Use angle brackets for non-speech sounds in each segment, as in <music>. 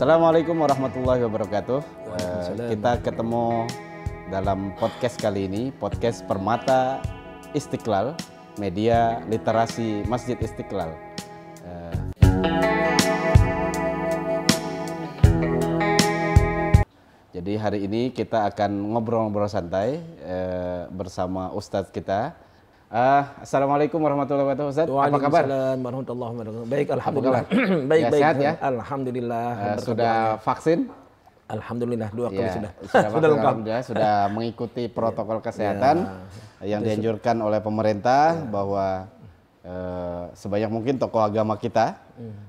Assalamualaikum warahmatullahi wabarakatuh. Eh, kita ketemu dalam podcast kali ini, podcast Permata Istiqlal, media literasi Masjid Istiqlal. Eh, jadi hari ini kita akan ngobrol-ngobrol santai eh, bersama Ustadz kita. Uh, Assalamualaikum warahmatullahi wabarakatuh Ustaz. Apa kabar? Waalaikumsalam warahmatullahi wabarakatuh. Baik alhamdulillah. Ya, <clears throat> baik ya, baik. Sehat ya? Alhamdulillah. Uh, sudah vaksin? Alhamdulillah dua kali ya, sudah. Sudah, <laughs> sudah lengkap. sudah <laughs> mengikuti protokol ya. kesehatan ya. yang dianjurkan oleh pemerintah ya. bahwa uh, sebanyak mungkin tokoh agama kita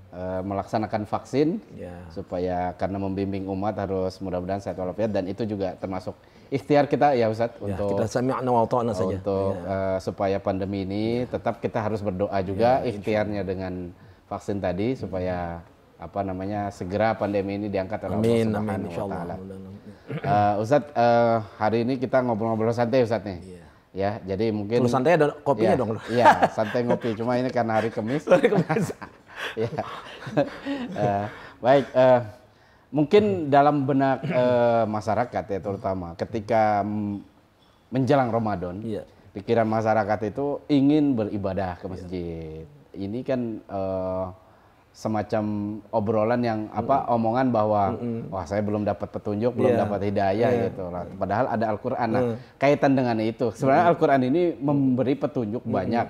uh, melaksanakan vaksin ya. supaya karena membimbing umat harus mudah-mudahan sehat walafiat dan itu juga termasuk ikhtiar kita ya Ustaz ya, untuk kita sami'na wa saja. Untuk ya. uh, supaya pandemi ini ya. tetap kita harus berdoa juga ya, ikhtiarnya dengan vaksin tadi supaya apa namanya segera pandemi ini diangkat oleh amin, Allah Subhanahu amin, wa taala. Ya. Eh, Ustaz eh, hari ini kita ngobrol-ngobrol santai Ustaz nih. Ya. Ya, jadi mungkin Terus santai ada kopinya ya, dong. Iya, santai ngopi. Cuma ini karena hari Kamis. Hari Kamis. <laughs> ya. uh, <laughs> baik, uh, mungkin dalam benak uh, masyarakat ya terutama ketika menjelang Ramadan, yeah. pikiran masyarakat itu ingin beribadah ke masjid. Yeah. Ini kan uh, semacam obrolan yang apa mm -mm. omongan bahwa mm wah saya belum dapat petunjuk, belum yeah. dapat hidayah yeah. gitu lah. Padahal ada Al-Qur'an. Nah, mm. kaitan dengan itu. Sebenarnya Al-Qur'an ini memberi petunjuk banyak.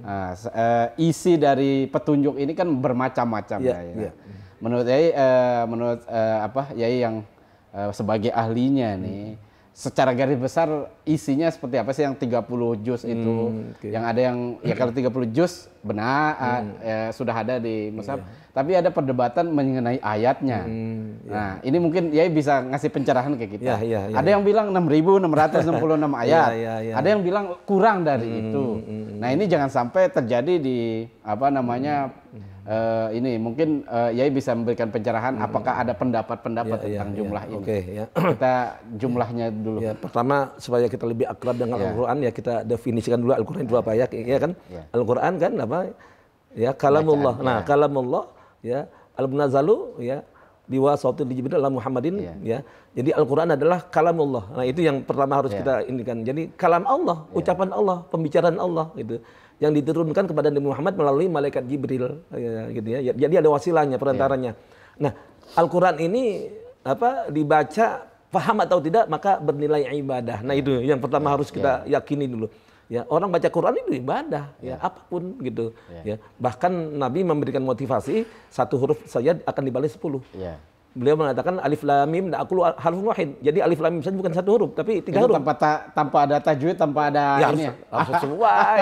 Nah, eh, isi dari petunjuk ini kan bermacam-macam yeah. ya. Yeah. Iya menurut Yai uh, menurut uh, apa Yai yang uh, sebagai ahlinya nih hmm. secara garis besar isinya seperti apa sih yang 30 juz itu hmm, okay. yang ada yang ya kalau 30 juz benar ah, hmm. uh, sudah ada di Musab, iya. yeah. tapi ada perdebatan mengenai ayatnya. Hmm, yeah. Nah, ini mungkin Yai bisa ngasih pencerahan ke kita. Yeah, yeah, yeah, ada iya. yang bilang 6666 <laughs> iya, ayat. yeah, yeah, yeah. Ada yang bilang kurang dari hmm, itu. Hmm, hmm nah, ini jangan sampai terjadi di apa namanya hmm uh, ini mungkin uh, Yai bisa memberikan pencerahan hmm. apakah ada pendapat-pendapat ya, tentang ya, jumlah ya. ini. Oke, okay, ya. Kita jumlahnya dulu. Ya, pertama supaya kita lebih akrab dengan ya. Al-Qur'an ya kita definisikan dulu Al-Qur'an itu iya. apa ya, ya kan? Ya. Al-Qur'an kan apa? Ya kalamullah. nah, iya. kalamullah ya al munazzalu ya liwasatul di ala Muhammadin ya. ya. Jadi Al-Qur'an adalah kalamullah. Nah, itu yang pertama harus ya. kita kan. Jadi kalam Allah, ya. ucapan Allah, pembicaraan Allah gitu yang diturunkan kepada Nabi Muhammad melalui malaikat Jibril ya, gitu ya. ya jadi ada wasilahnya, perantaranya. Ya. Nah, Al-Qur'an ini apa dibaca paham atau tidak maka bernilai ibadah. Nah, itu yang pertama ya. harus kita ya. yakini dulu. Ya, orang baca Quran itu ibadah, ya, ya apapun gitu. Ya. ya. Bahkan Nabi memberikan motivasi satu huruf saja akan dibalas sepuluh. Ya beliau mengatakan alif lam mim dan nah, aku harus wahid. Jadi alif lam mim saja bukan satu huruf tapi tiga huruf. Tanpa ta, tanpa ada tajwid, tanpa ada ya, ini. Ya? Harus, <laughs> sesuai.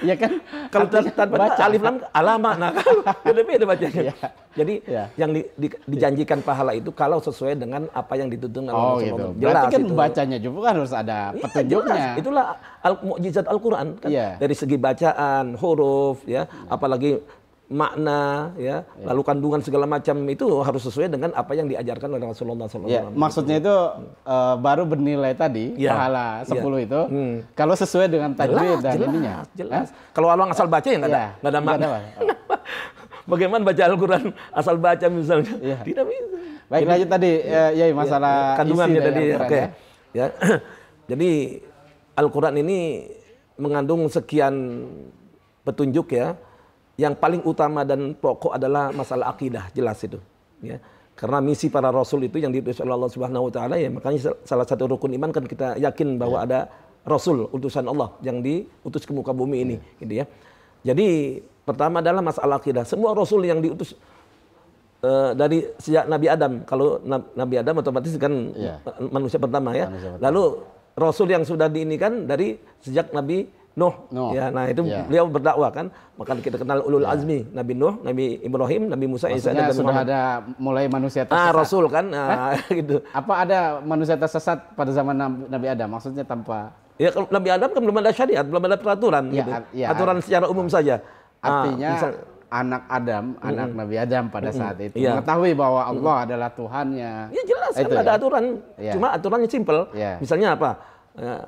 ya kan? Kalau tanpa baca. alif lam alama nah kalau <laughs> ya lebih ada bacanya. Ya. Jadi ya. yang di, di, dijanjikan pahala itu kalau sesuai dengan apa yang dituntun Allah oh, gitu. Jelas Berarti kan itu. bacanya juga kan harus ada ya, petunjuknya. Jelas. Itulah al mukjizat Al-Qur'an kan. Ya. Dari segi bacaan, huruf ya, hmm. apalagi makna ya, ya. lalu kandungan segala macam itu harus sesuai dengan apa yang diajarkan oleh Rasulullah SAW. Ya, maksudnya gitu. itu uh, baru bernilai tadi ya. pahala 10 ya. itu hmm. kalau sesuai dengan tajwid dan jelas, ininya. Jelas. Eh? Kalau orang asal baca ya nggak ada ya, ada makna. Gak <laughs> ada, Bagaimana baca Al-Quran asal baca misalnya? Ya. Tidak bisa. Baik lanjut tadi ya, ya masalah ya, kandungannya tadi. Oke. Ya. ya. <clears throat> Jadi Al-Quran ini mengandung sekian petunjuk ya yang paling utama dan pokok adalah masalah akidah, jelas itu. Ya. Karena misi para rasul itu yang diutus oleh Allah Subhanahu wa taala ya makanya salah satu rukun iman kan kita yakin bahwa ada rasul utusan Allah yang diutus ke muka bumi ini ya. gitu ya. Jadi pertama adalah masalah akidah. Semua rasul yang diutus uh, dari sejak Nabi Adam, kalau Nabi Adam otomatis kan ya. manusia pertama ya. Manusia pertama. Lalu rasul yang sudah di kan dari sejak Nabi Nuh. Nuh. Ya, nah itu ya. beliau berdakwah kan. Maka kita kenal ulul ya. azmi, Nabi Nuh, Nabi Ibrahim, Nabi Musa, Isa dan Nabi sudah ada mulai manusia ah, tersesat. Ah, rasul kan. ah, <laughs> gitu. Apa ada manusia tersesat pada zaman Nabi Adam? Maksudnya tanpa Ya kalau Nabi Adam kan belum ada syariat, belum ada peraturan ya, gitu. Ya, Aturan secara umum ya. saja. Ah, Artinya ah, misal, anak Adam, mm anak Nabi Adam pada mm saat itu yeah. mengetahui bahwa Allah mm -hmm. adalah Tuhannya. Ya jelas kan itu, kan ada ya. aturan. Yeah. Cuma aturannya simpel. Yeah. Misalnya apa? Eh,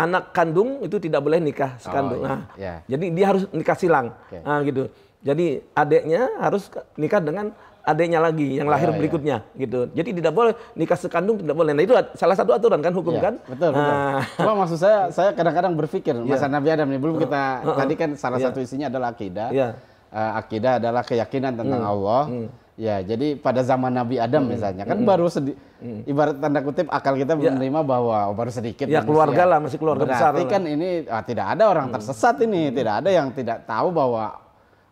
anak kandung itu tidak boleh nikah oh, sekandung. Oh, iya. nah, yeah. jadi dia harus nikah silang. Okay. Nah, gitu. Jadi adeknya harus nikah dengan adiknya lagi yang ya, lahir iya. berikutnya gitu. Jadi tidak boleh nikah sekandung tidak boleh. Nah itu salah satu aturan kan hukum yeah, kan? Betul. betul. Nah. <laughs> Cuma maksud saya saya kadang-kadang berpikir yeah. Mas Nabi Adam nih belum kita uh, uh, tadi kan salah yeah. satu isinya adalah akidah. Yeah. Ya. Uh, akidah adalah keyakinan tentang hmm. Allah. Hmm Ya, jadi pada zaman Nabi Adam hmm. misalnya kan hmm. baru sedi hmm. ibarat tanda kutip akal kita ya. menerima bahwa oh, baru sedikit. Ya keluarga lah masih keluarga Berarti besar. Berarti kan lah. ini ah, tidak ada orang hmm. tersesat ini, tidak ada yang tidak tahu bahwa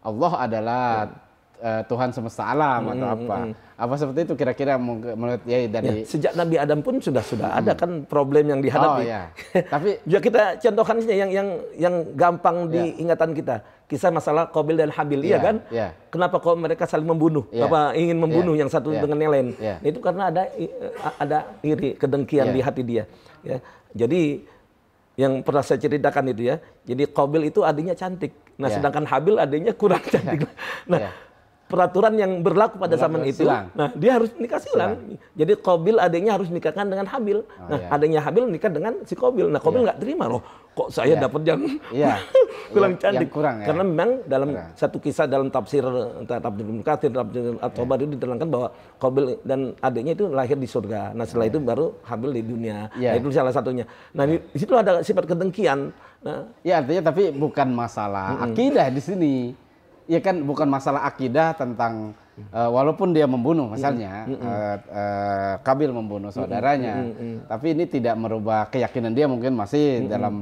Allah adalah hmm uh, Tuhan semesta alam hmm, atau apa. Hmm, hmm. Apa seperti itu kira-kira menurut ya dari ya, sejak Nabi Adam pun sudah sudah hmm. ada kan problem yang dihadapi. Oh iya. <laughs> ya. Tapi juga kita contohkan saja yang yang yang gampang ya. di kita. Kisah masalah Qabil dan Habil iya ya, iya kan? Ya. Kenapa kok mereka saling membunuh? Ya. Apa ingin membunuh ya. yang satu ya. dengan yang lain? Ya. Nah, itu karena ada eh, ada iri, kedengkian ya. di hati dia. Ya. Jadi yang pernah saya ceritakan itu ya. Jadi Qabil itu adanya cantik. Nah, yeah. sedangkan Habil adanya kurang <laughs> cantik. Ya. Nah, yeah peraturan yang berlaku pada zaman itu. Silang. Nah, dia harus nikah silang. silang. Jadi Kobil adiknya harus nikahkan dengan Habil. Oh, nah, iya. adiknya Habil nikah dengan si Kobil. Nah, Kobil iya. nggak iya. terima loh. Kok saya iya. dapat yang iya. <laughs> kurang iya. cantik. Yang kurang, ya. Karena memang dalam kurang. satu kisah dalam tafsir tafsir Mukatir, tafsir at iya. itu diterangkan bahwa Kobil dan adiknya itu lahir di surga. Nah, setelah itu baru Habil di dunia. Nah, itu salah satunya. Nah, di situ ada sifat kedengkian. Nah, ya artinya tapi bukan masalah mm -mm. akidah di sini ya kan bukan masalah akidah tentang uh, walaupun dia membunuh misalnya mm -hmm. uh, uh, Kabil membunuh saudaranya, mm -hmm. tapi ini tidak merubah keyakinan dia mungkin masih mm -hmm. dalam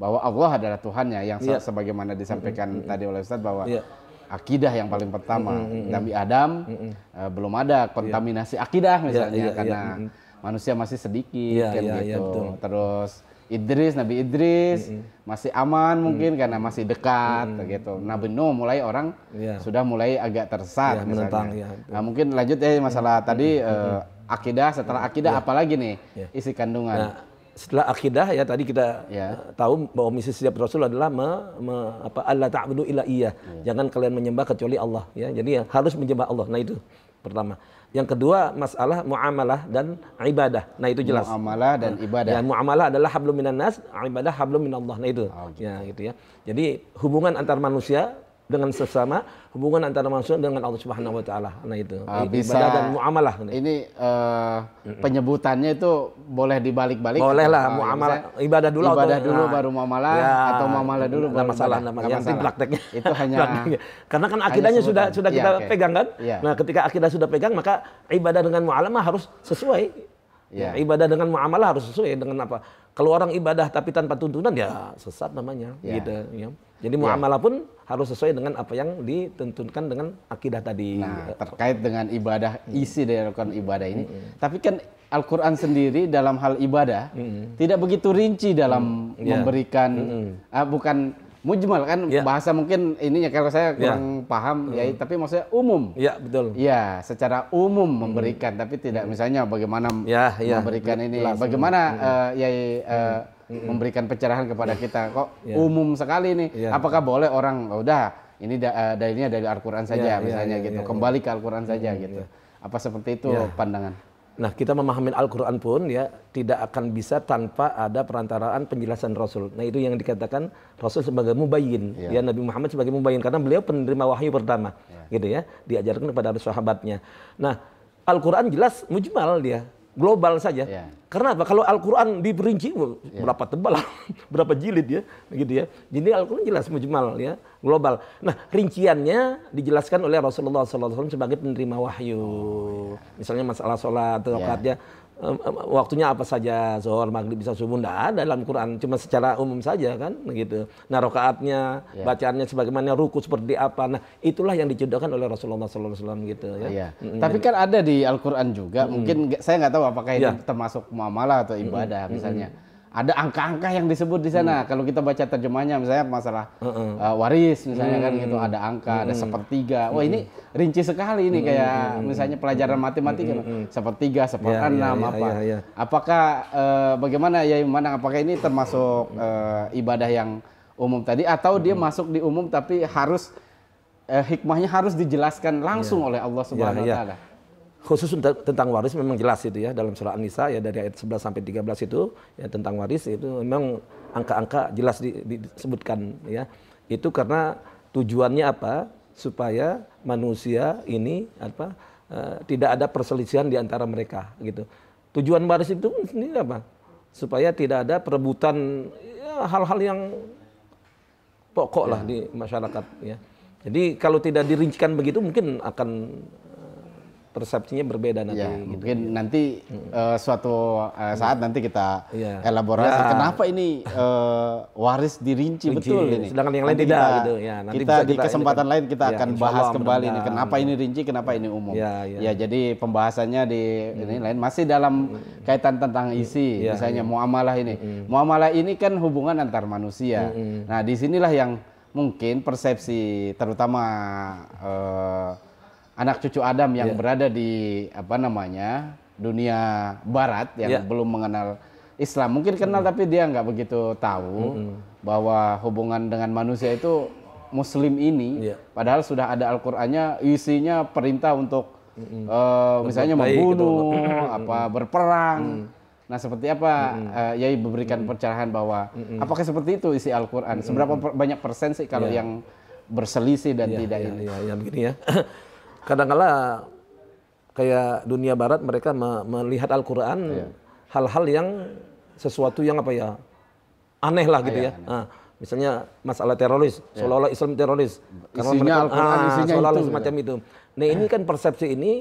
bahwa Allah adalah Tuhannya yang yeah. sebagaimana disampaikan mm -hmm. tadi oleh Ustadz bahwa yeah. akidah yang paling pertama mm -hmm. Nabi Adam mm -hmm. uh, belum ada kontaminasi yeah. akidah iya, misalnya yeah, yeah, karena yeah. manusia masih sedikit yeah, kan yeah, iya, gitu yeah, terus Idris, Nabi Idris mm -hmm. masih aman mungkin mm -hmm. karena masih dekat mm -hmm. Nabi Nuh mulai orang yeah. sudah mulai agak tersesat yeah, menentang ya. Nah, mungkin lanjut ya masalah mm -hmm. tadi mm -hmm. uh, akidah setelah akidah yeah. apalagi nih yeah. isi kandungan. Nah, setelah akidah ya tadi kita yeah. Iya. tahu bahwa misi setiap rasul adalah me, me, apa Allah ta'budu illa iya. Yeah. Jangan kalian menyembah kecuali Allah ya. Jadi ya, harus menyembah Allah. Nah itu pertama. Yang kedua masalah muamalah dan ibadah. Nah itu jelas. Muamalah dan ya, ibadah. Dan ya, muamalah adalah hablum minan nas, ibadah hablum minallah. Nah itu. Oh, Ya gitu ya. Jadi hubungan antar manusia dengan sesama, hubungan antara manusia dengan Allah Subhanahu wa taala. Nah itu. Ah, bisa ibadah dan muamalah. Ini uh, penyebutannya itu boleh dibalik-balik. Boleh lah uh, ah, ya, muamalah ibadah dulu ibadah atau, dulu nah, baru muamalah ya, atau muamalah dulu baru masalah namanya yang prakteknya. Itu hanya <laughs> karena kan akidahnya sudah sudah iya, kita ya, okay. pegang kan. Ya. Nah, ketika akidah sudah pegang maka ibadah dengan muamalah harus sesuai. Ya. ya. Ibadah dengan muamalah harus sesuai dengan apa? Kalau orang ibadah tapi tanpa tuntunan ya sesat namanya. Ya. Gitu ya. Jadi muamalah pun harus sesuai dengan apa yang ditentukan dengan akidah tadi. Nah, gitu. terkait dengan ibadah hmm. isi dari rukun ibadah ini. hmm Tapi kan Al-Qur'an sendiri dalam hal ibadah hmm tidak begitu rinci dalam mm-hmm. memberikan -hmm. uh, bukan mujmal kan yeah. bahasa mungkin ininya kalau saya ya. kurang yeah. paham mm-hmm. ya tapi maksudnya umum. Iya, yeah, betul. Iya, secara umum hmm memberikan tapi tidak hmm misalnya bagaimana yeah, yeah. memberikan ini, bagaimana mm-hmm. uh, yai uh, hmm, eh, ya, eh, hmm hmm. memberikan pencerahan kepada ya. kita. Kok yeah. umum sekali nih? Yeah. Apakah boleh orang oh, udah ini da eh, dalilnya dari Al-Qur'an saja yeah, ya, misalnya yeah, yeah, gitu. Yeah, Kembali ya. ke Al-Qur'an saja yeah, gitu. Yeah. Apa seperti itu yeah. pandangan? Nah, kita memahami Al-Qur'an pun ya tidak akan bisa tanpa ada perantaraan penjelasan Rasul. Nah, itu yang dikatakan Rasul sebagai mubayyin, yeah. ya Nabi Muhammad sebagai mubayyin karena beliau penerima wahyu pertama. Yeah. Gitu ya, diajarkan kepada sahabatnya. Nah, Al-Qur'an jelas mujmal dia, global saja. Yeah karena apa? Kalau Al-Quran diperinci iya. berapa tebal, <laughs> berapa jilid ya, begitu ya. Jadi Al-Quran jelas mujmal ya, global. Nah rinciannya dijelaskan oleh Rasulullah SAW sebagai penerima wahyu. Oh, ya. Misalnya masalah sholat, iya. atau ya waktunya apa saja zuhur maghrib bisa subuh tidak ada dalam Quran cuma secara umum saja kan begitu nah rakaatnya yeah. bacaannya sebagaimana ruku seperti apa nah itulah yang dicontohkan oleh Rasulullah SAW gitu ya yeah. mm-hmm. tapi kan ada di Al Quran juga mm-hmm. mungkin saya nggak tahu apakah ini yeah. termasuk muamalah atau ibadah mm-hmm. misalnya mm-hmm ada angka-angka yang disebut di sana. Hmm. Kalau kita baca terjemahnya misalnya masalah uh -uh. waris misalnya hmm. kan gitu hmm. ada angka, hmm. ada sepertiga. Wah, hmm. ini rinci sekali ini hmm. kayak hmm. hmm. misalnya pelajaran matematika hmm. sepertiga, seperenam ya, ya, ya, apa. Ya, ya, Apakah uh, bagaimana ya mana apakah ini termasuk uh, ibadah yang umum tadi atau hmm. dia masuk di umum tapi harus uh, hikmahnya harus dijelaskan langsung ya. oleh Allah ya, Subhanahu wa ya. taala? khusus tentang waris memang jelas itu ya dalam surah An-Nisa ya dari ayat 11 sampai 13 itu ya tentang waris itu memang angka-angka jelas di, disebutkan ya. Itu karena tujuannya apa? Supaya manusia ini apa uh, tidak ada perselisihan di antara mereka gitu. Tujuan waris itu sendiri apa? Supaya tidak ada perebutan ya, hal-hal ya, yang pokok lah ya. di masyarakat ya. Jadi kalau tidak dirincikan begitu mungkin akan persepsinya berbeda nanti. Ya, gitu. Mungkin iya. nanti hmm. uh, suatu uh, saat nanti kita ya. elaborasi ya. kenapa ini uh, waris dirinci Rinci. betul ini. Sedangkan yang lain nanti tidak. Kita, gitu. ya, nanti kita, kita di kesempatan ini, kan. lain kita ya, akan bahas kembali ya. ini kenapa ini rinci, kenapa ini umum. Ya, ya. ya jadi pembahasannya di hmm. ini lain masih dalam hmm. kaitan tentang isi, ya, misalnya ya. muamalah ini. Hmm. Muamalah ini kan hubungan antar manusia. Hmm. Nah disinilah yang mungkin persepsi terutama uh, anak cucu Adam yang yeah. berada di apa namanya dunia Barat yang yeah. belum mengenal Islam mungkin kenal mm. tapi dia nggak begitu tahu -hmm. bahwa hubungan dengan manusia itu Muslim ini yeah. padahal sudah ada Al-Qur'annya isinya perintah untuk -hmm. uh, misalnya gitu membunuh gitu. apa berperang mm. nah seperti apa mm -hmm. uh, Yai memberikan mm -hmm. pencerahan bahwa mm -hmm. apakah seperti itu isi Al-Qur'an mm -hmm. seberapa banyak persen sih kalau yeah. yang berselisih dan yeah, tidak yeah, ini yeah, yeah, yeah, begini ya kadang-kala kayak dunia barat mereka melihat Al-Qur'an iya. hal-hal yang sesuatu yang apa ya aneh lah gitu iya, ya. Nah, misalnya masalah teroris, yeah. seolah-olah Islam teroris. Karena isinya ah, isinya seolah-olah semacam gitu. itu. Nah ini kan persepsi ini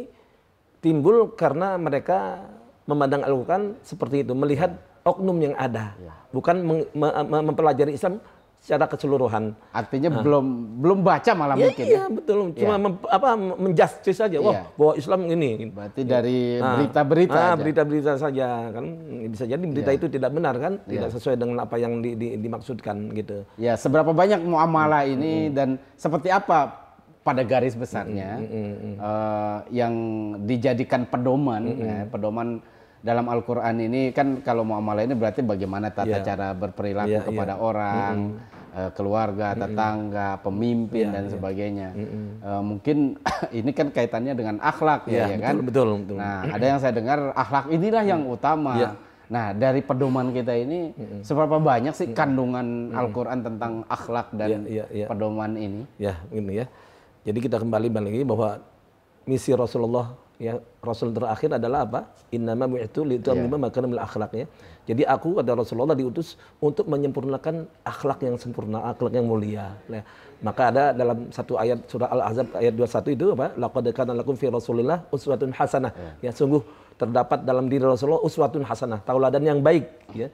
timbul karena mereka memandang Al-Quran seperti itu, melihat iya. oknum yang ada, yeah. bukan mem mem mempelajari Islam secara keseluruhan. Artinya nah. belum belum baca malah ya, mungkin. Ya? Iya, ya? betul. Iya. Cuma ya. mem, apa menjustice saja. Wah, iya. bahwa Islam ini. Gitu. Berarti ya. dari iya. ah. berita-berita nah, berita-berita saja kan bisa jadi berita ya. itu tidak benar kan, ya. tidak sesuai dengan apa yang di, di, dimaksudkan gitu. Ya, seberapa banyak muamalah hmm. ini hmm. dan seperti apa pada garis besarnya hmm. Hmm. Uh, yang dijadikan pedoman, hmm. eh, pedoman dalam Al-Quran ini kan kalau muamalah ini berarti bagaimana tata yeah. cara berperilaku yeah, kepada yeah. orang, mm -hmm. keluarga, tetangga, pemimpin yeah, dan yeah. sebagainya. Mm -hmm. uh, mungkin <coughs> ini kan kaitannya dengan akhlak yeah, iya, ya, betul, kan. Betul, betul. Nah ada yang saya dengar akhlak inilah yang iya. utama. Yeah. Nah dari pedoman kita ini mm -hmm. seberapa banyak sih kandungan mm -hmm. Al-Quran tentang akhlak dan yeah, yeah, yeah. pedoman ini? Ya ini ya. Jadi kita kembali balik lagi bahwa misi Rasulullah ya Rasul terakhir adalah apa? Innama li litu'ammima yeah. makarimil akhlak ya. Jadi aku ada Rasulullah diutus untuk menyempurnakan akhlak yang sempurna, akhlak yang mulia. Ya. Maka ada dalam satu ayat surah Al-Ahzab ayat 21 itu apa? Laqad kana lakum fi Rasulillah uswatun hasanah. Yeah. Ya sungguh terdapat dalam diri Rasulullah uswatun hasanah, tauladan yang baik ya.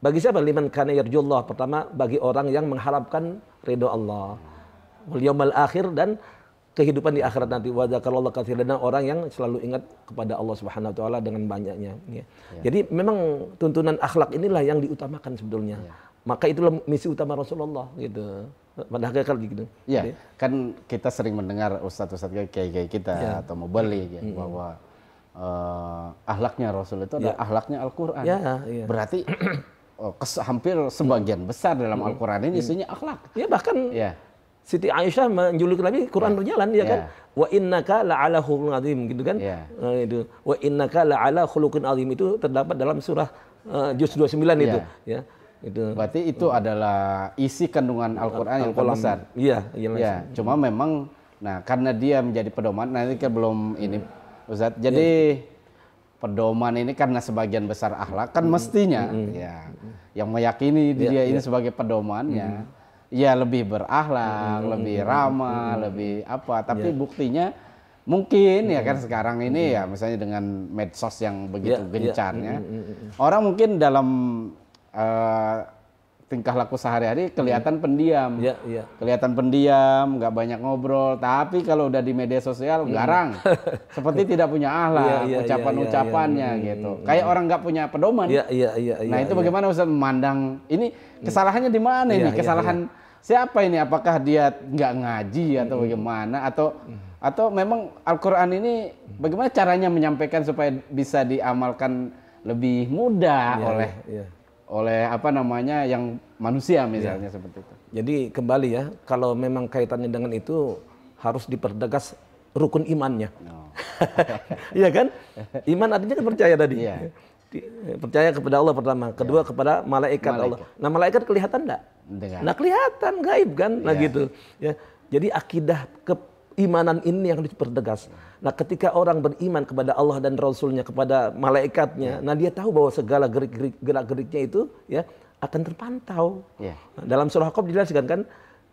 Bagi siapa? Liman kana yarjullah. Pertama bagi orang yang mengharapkan ridho Allah. Wal akhir dan kehidupan di akhirat nanti wa zakarallahu katsiran orang yang selalu ingat kepada Allah Subhanahu wa taala dengan banyaknya ya. ya. Jadi memang tuntunan akhlak inilah yang diutamakan sebetulnya. Ya. Maka itulah misi utama Rasulullah gitu. Pada hakikatnya kan gitu. Ya, kan kita sering mendengar ustaz-ustaz kayak kita ya. atau mubalik ya, hmm. bahwa uh, eh, ahlaknya Rasul itu adalah ya. ahlaknya Al-Qur'an. Ya, ya. Berarti oh, hampir sebagian besar dalam Al-Qur'an ini isinya akhlak. Ya bahkan ya Siti Aisyah menjuluki Nabi Quran yeah. berjalan iya ya kan wa innaka la'ala khuluqin azim gitu kan yeah. Ya. nah, itu wa innaka la'ala khuluqin azim itu terdapat dalam surah uh, juz 29 yeah. itu ya itu berarti itu adalah isi kandungan Al-Qur'an yang besar iya iya ya, cuma memang nah karena dia menjadi pedoman nah ini kan belum ini Ustaz jadi ya. pedoman ini karena sebagian besar akhlak kan mestinya Iya. ya yang meyakini dia ini sebagai pedomannya ya lebih berakhlak, hmm. lebih hmm, hmm, ramah, hmm, hmm. lebih apa. Tapi yeah. buktinya mungkin hmm. ya kan sekarang ini ya, hmm. ya misalnya dengan medsos yang begitu yeah. Ya. gencarnya, yeah. Hmm. orang mungkin dalam uh, tingkah laku sehari-hari kelihatan hmm. pendiam, yeah, yeah. kelihatan pendiam, nggak banyak ngobrol. Tapi kalau udah di media sosial hmm. garang, <laughs> seperti tidak punya ahlak yeah, yeah, iya, ucapan-ucapannya iya, iya. yeah, hmm, yeah. gitu. Hmm, hmm. Kayak orang nggak punya pedoman. Yeah, yeah, yeah, yeah, nah itu yeah. bagaimana Ustaz memandang ini hmm. kesalahannya di mana yeah, ini kesalahan yeah, yeah. siapa ini? Apakah dia nggak ngaji atau hmm. bagaimana atau hmm. atau memang Al-Quran ini bagaimana caranya menyampaikan supaya bisa diamalkan lebih mudah ya, oleh ya, ya oleh apa namanya yang manusia iya. misalnya ya. seperti itu. Jadi kembali ya, kalau memang kaitannya dengan itu harus dipertegas rukun imannya. <laughs> Iya no. kan? Iman artinya kan percaya tadi. Ya. Percaya kepada Allah pertama, kedua ya. kepada malaikat, malaikat Allah. Nah, malaikat kelihatan enggak? Dengan. Nah, kelihatan gaib kan? Nah, iya. gitu. Ya. Jadi akidah keimanan ini yang harus dipertegas. Iya. Nah ketika orang beriman kepada Allah dan Rasulnya, kepada malaikatnya, yeah. nah dia tahu bahwa segala gerik-gerik, gerak-geriknya itu ya akan terpantau. Yeah. Nah, dalam surah Qaf dijelaskan kan,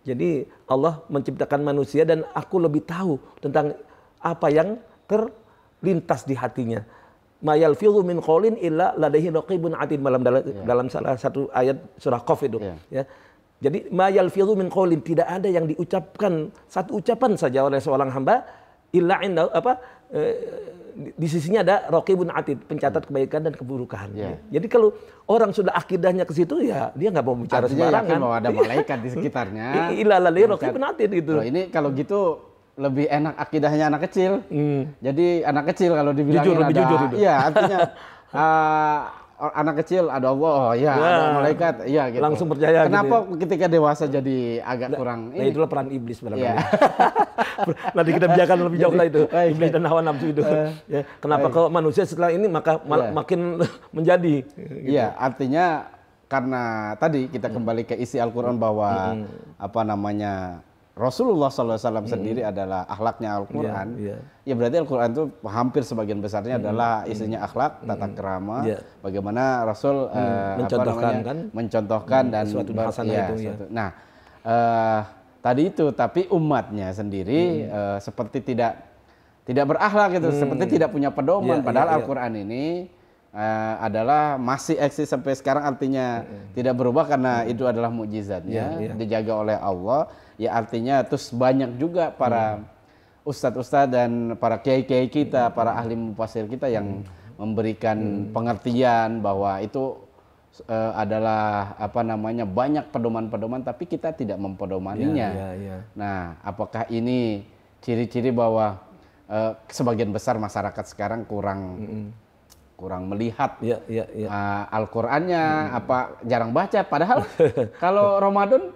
jadi Allah menciptakan manusia dan aku lebih tahu tentang apa yang terlintas di hatinya. Mayal filu min kholin illa ladaihi raqibun atid malam dalam, yeah. dalam salah satu ayat surah Qaf itu. Yeah. Ya. Jadi mayal filu min kholin tidak ada yang diucapkan satu ucapan saja oleh seorang hamba Ilahin inda apa eh, di sisinya ada rokibun atid pencatat kebaikan dan keburukan. Yeah. Jadi kalau orang sudah akidahnya ke situ ya dia nggak mau bicara Artinya sembarangan. Yakin bahwa ada malaikat di sekitarnya. <laughs> Ilalali rokibun atid gitu. ini kalau gitu lebih enak akidahnya anak kecil. Hmm. Jadi anak kecil kalau dibilang jujur, lebih jujur Iya artinya uh, <laughs> Oh, anak kecil ada Allah, ya, ya. ada iya. malaikat, ya gitu. Langsung percaya. Gitu kenapa gitu. ketika dewasa jadi agak nah, kurang? Nah, ini? itulah peran iblis barangkali. Ya. <laughs> Nanti kita bicarakan lebih jauh lah itu Baik. iblis dan hawa nafsu itu. Uh, ya, kenapa kalau manusia setelah ini maka ya. makin <laughs> menjadi? Gitu. Iya, gitu. artinya karena tadi kita hmm. kembali ke isi Al-Qur'an bahwa hmm. hmm. apa namanya Rasulullah SAW hmm. sendiri adalah akhlaknya Al-Quran, yeah, yeah. ya berarti Al-Quran itu hampir sebagian besarnya hmm. adalah hmm. isinya akhlak, hmm. tata kerama, yeah. bagaimana Rasul hmm. uh, mencontohkan, namanya, kan? mencontohkan hmm. dan suatu bahasa ya, itu. Ya. nah, uh, tadi itu, tapi umatnya sendiri hmm. uh, seperti tidak tidak berakhlak itu hmm. seperti tidak punya pedoman. Yeah, iya, Padahal yeah, Al-Quran yeah. ini uh, adalah masih eksis sampai sekarang artinya hmm. tidak berubah karena hmm. itu adalah mukjizatnya yeah, yeah. dijaga oleh Allah ya artinya terus banyak juga para hmm. ustadz-ustadz dan para kiai-kiai kita hmm. para ahli mufasir kita yang hmm. memberikan hmm. pengertian bahwa itu uh, adalah apa namanya banyak pedoman-pedoman tapi kita tidak mempedomaninya. Yeah, yeah, yeah. Nah, apakah ini ciri-ciri bahwa uh, sebagian besar masyarakat sekarang kurang -hmm kurang melihat ya, ya, ya. uh, Al-Qur'annya, hmm. apa jarang baca padahal <laughs> kalau Ramadan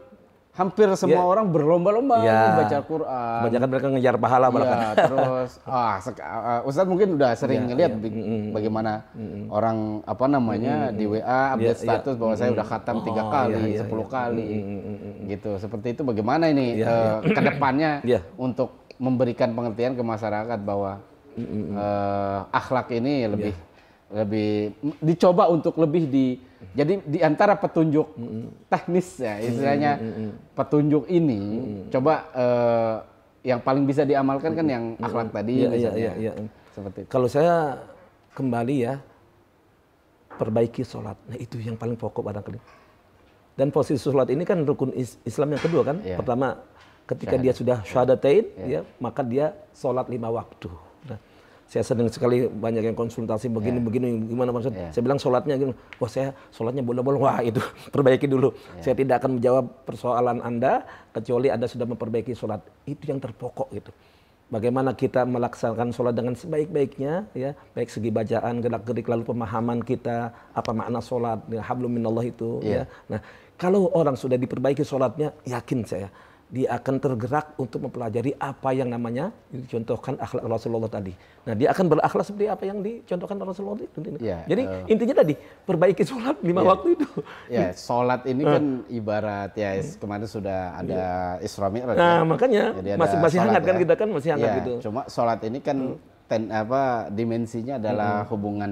hampir semua ya. orang berlomba-lomba ya. baca Quran. Kebanyakan mereka ngejar pahala ya, terus <laughs> ah uh, Ustaz mungkin udah sering ya, ngelihat ya. bagaimana -hmm. orang apa namanya -hmm. di WA update yeah, ya. status yeah. bahwa saya udah khatam oh, tiga oh, kali, ya, ya, sepuluh yeah, yeah, kali. Gitu. Seperti itu bagaimana ini yeah, uh, yeah. ke depannya <clears throat> untuk memberikan pengertian ke masyarakat bahwa uh, akhlak ini lebih lebih dicoba untuk lebih di jadi di antara petunjuk mm teknis ya istilahnya mm-hmm. petunjuk ini mm coba uh, yang paling bisa diamalkan kan yang akhlak tadi yeah, yeah, yeah, yeah. Iya. Seperti itu. Kalau saya kembali ya perbaiki sholat. Nah itu yang paling pokok barangkali. Dan posisi sholat ini kan rukun Islam yang kedua kan. Iya. Pertama ketika Syahadat. dia sudah syahadatain yeah. ya maka dia sholat lima waktu saya sering sekali banyak yang konsultasi begini yeah. begini gimana maksud yeah. saya bilang sholatnya gini wah saya sholatnya bolong-bolong wah itu <laughs> perbaiki dulu yeah. saya tidak akan menjawab persoalan anda kecuali anda sudah memperbaiki sholat itu yang terpokok gitu bagaimana kita melaksanakan sholat dengan sebaik-baiknya ya baik segi bacaan gerak gerik lalu pemahaman kita apa makna sholat ya, hablum minallah itu yeah. ya nah kalau orang sudah diperbaiki sholatnya yakin saya dia akan tergerak untuk mempelajari apa yang namanya dicontohkan akhlak Rasulullah tadi. Nah, dia akan berakhlak seperti apa yang dicontohkan Rasulullah itu. Ya, Jadi uh, intinya tadi perbaiki sholat lima ya, waktu itu. Ya, gitu. sholat ini uh, kan ibarat ya kemarin sudah ada ya. Isra Mi'raj. Nah, ya. makanya masih masih hangat kan ya. kan kita kan masih hangat ya, gitu. Cuma sholat ini kan hmm. ten, apa dimensinya adalah hmm. hubungan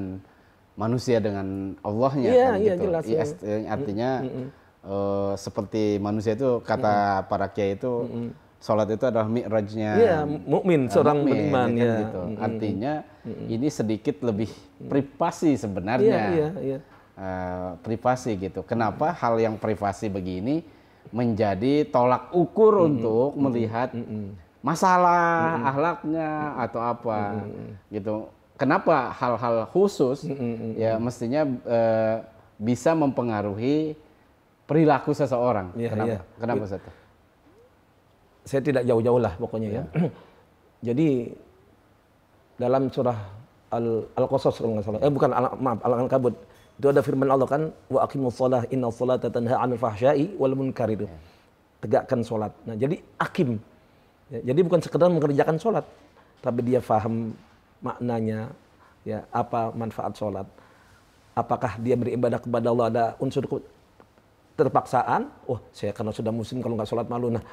manusia dengan Allahnya Iya, kan ya, gitu. Jelas, ya. Eh, artinya hmm. Hmm, hmm uh, seperti manusia itu kata -hmm. para kiai itu mm -hmm. Sholat itu adalah mi'rajnya. Iya, mukmin eh, seorang mu'min, beriman ya. Kan ya. Gitu. -hmm. Artinya -hmm. ini sedikit lebih privasi sebenarnya. Uh, privasi gitu. Kenapa -hmm. hal yang privasi begini menjadi tolak ukur -hmm. untuk melihat -hmm. masalah -hmm. ahlaknya atau apa -hmm. gitu. Kenapa hal-hal khusus -hmm. ya mestinya uh, bisa mempengaruhi perilaku seseorang. Ya, kenapa? Ya. Kenapa Ustaz? Saya tidak jauh-jauh lah pokoknya ya. ya. <clears throat> Jadi dalam surah Al Al-Qasas kalau nggak salah. Eh bukan al maaf Al-Ankabut. Itu ada firman Allah kan wa aqimus shalah inna sholata tanha 'anil fahsya'i wal munkar itu. Ya. Tegakkan salat. Nah, jadi akim. Ya, jadi bukan sekedar mengerjakan salat, tapi dia faham maknanya, ya apa manfaat salat. Apakah dia beribadah kepada Allah ada unsur terpaksaan, wah oh, saya karena sudah musim kalau nggak sholat malu. Nah,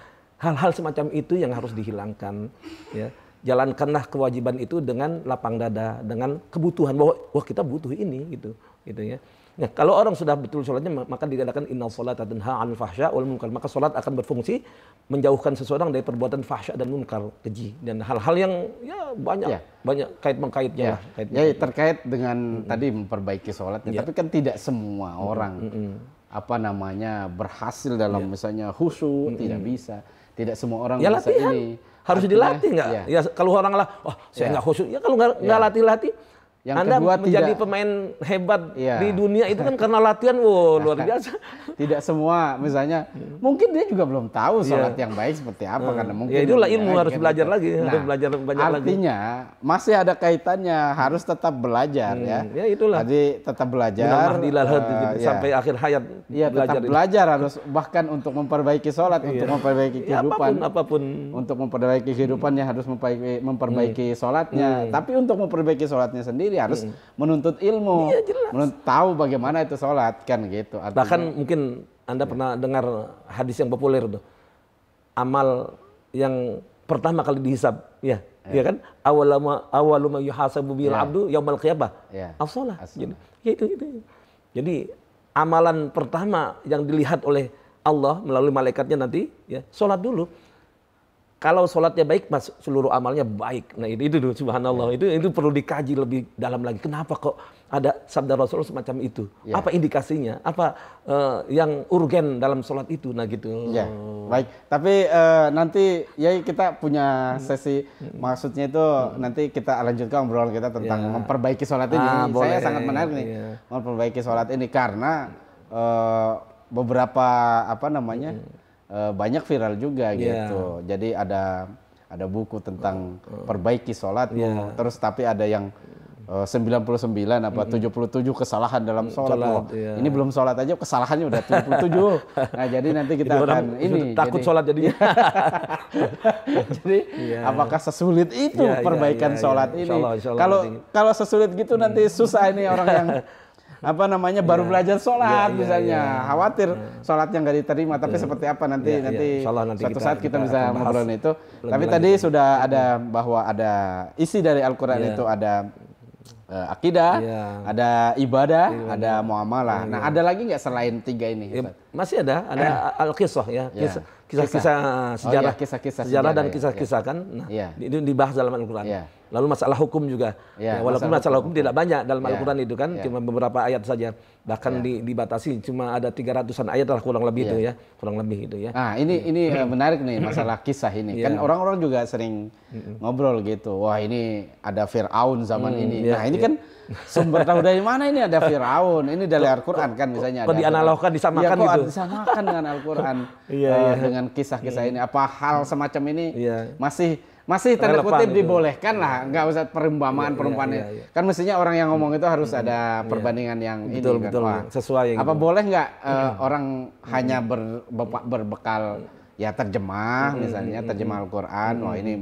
hal-hal semacam itu yang harus dihilangkan. Ya. Jalankanlah kewajiban itu dengan lapang dada, dengan kebutuhan bahwa wah kita butuh ini gitu, gitu ya. Nah, kalau orang sudah betul sholatnya maka dikatakan inna sholat tanha anil fahsya wal munkar. Maka sholat akan berfungsi menjauhkan seseorang dari perbuatan fahsya dan munkar, keji dan hal-hal yang ya banyak ya. banyak kait mengkaitnya ya. Kait ya, terkait dengan hmm. tadi memperbaiki sholatnya, ya. tapi kan tidak semua orang. Hmm apa namanya berhasil dalam yeah. misalnya khusyuk mm -hmm. tidak bisa tidak semua orang ya, bisa ini harus Artinya, dilatih nggak ya. ya kalau orang lah oh saya iya. nggak yeah. khusyuk ya kalau nggak yeah. latih latih yang Anda kedua, menjadi tidak, pemain hebat ya. di dunia itu kan karena latihan, wow luar biasa. Tidak semua, misalnya mungkin dia juga belum tahu iya. sholat yeah. yang baik seperti apa hmm. karena ya, mungkin. Ya itulah ilmu harus gitu. belajar lagi, nah, harus belajar banyak artinya, lagi. Artinya masih ada kaitannya, harus tetap belajar hmm. ya. Ya itulah. Jadi tetap belajar. Uh, uh, ya. sampai akhir hayat. Iya tetap belajar harus bahkan untuk memperbaiki sholat, yeah. untuk memperbaiki ya, kehidupan, ya, apapun, apapun. Untuk memperbaiki kehidupannya hmm. harus memperbaiki, memperbaiki hmm. sholatnya. Hmm. Tapi untuk memperbaiki sholatnya sendiri sendiri harus hmm. menuntut ilmu, iya, jelas. menuntut tahu bagaimana itu sholat kan gitu. Artinya, Bahkan mungkin anda ya. pernah dengar hadis yang populer tuh, amal yang pertama kali dihisab, ya, ya, ya kan? Awalama awaluma yuhasabu bil ya. abdu yaumal qiyamah. Ya. Afsalah. Jadi, ya itu, itu. Jadi amalan pertama yang dilihat oleh Allah melalui malaikatnya nanti ya sholat dulu. Kalau sholatnya baik, mas seluruh amalnya baik. Nah itu, itu subhanallah, ya. itu itu perlu dikaji lebih dalam lagi. Kenapa kok ada sabda Rasul semacam itu? Ya. Apa indikasinya? Apa uh, yang urgen dalam sholat itu? Nah gitu. Ya. Baik, tapi uh, nanti ya kita punya hmm. sesi, hmm. maksudnya itu hmm. nanti kita lanjutkan obrolan kita tentang ya. memperbaiki sholat ah, ini. Ah, Saya sangat menarik nih ya. memperbaiki sholat ini karena uh, beberapa apa namanya? Hmm uh, banyak viral juga yeah. gitu. Jadi ada ada buku tentang uh, uh. perbaiki sholat, Yeah. Terus tapi ada yang eh, uh, 99 apa mm. 77 kesalahan dalam sholat. sholat oh, yeah. Iya. Ini belum sholat aja kesalahannya udah 77. <laughs> nah jadi nanti kita jadi akan ini. Takut jadi, sholat jadinya. <laughs> jadi yeah. apakah sesulit itu yeah, iya, perbaikan yeah, yeah, sholat yeah. ini? Kalau kalau sesulit gitu nanti mm. susah ini orang yang <laughs> apa namanya baru yeah. belajar sholat yeah, iya, misalnya yeah, yeah. khawatir yeah. sholatnya nggak diterima tapi yeah. seperti apa nanti yeah, iya. nanti, yeah. nanti kita, saat kita, kita bisa ngobrolin itu tapi tadi sudah iya. ada bahwa ada isi dari Al-Qur'an yeah. itu ada uh, akidah, yeah. ada ibadah, yeah. ada muamalah. Yeah. Nah, ada lagi nggak selain tiga ini? Ya, masih ada, ada eh. al-kisah ya, kisah-kisah yeah. kisah, kisah, oh, sejarah, oh, kisah-kisah sejarah, sejarah dan kisah-kisah kan. Nah, iya. itu dibahas dalam Al-Qur'an. Iya. Lalu masalah hukum juga. Ya, ya walaupun masalah, masalah hukum, hukum tidak banyak dalam ya. Al-Qur'an itu kan, ya. cuma beberapa ayat saja. Bahkan ya. dibatasi cuma ada 300-an ayat lah kurang lebih ya. itu ya, kurang lebih itu ya. Nah, ini ini hmm. eh, menarik nih masalah kisah ini. Ya. Kan orang-orang juga sering hmm. ngobrol gitu. Wah, ini ada Firaun zaman hmm, ini. Ya, nah, ini ya. kan sumber tahu dari mana ini ada Firaun? Ini dari Al-Qur'an kan misalnya. Kok dianalogkan disamakan ya, kok gitu. disamakan dengan Al-Qur'an. <laughs> Iya, ya. dengan kisah-kisah ya. ini. Apa hal semacam ini ya. masih masih tanda kutip itu. dibolehkan lah, iya. nggak usah perumpamaan iya, ya, perumpamaan ya, ya, ya. kan mestinya orang yang ngomong itu harus ada iya. perbandingan yang betul, ini betul, kan? sesuai apa gitu. boleh nggak uh, orang hanya ber, berbekal ya terjemah misalnya terjemah Al-Quran, wah ini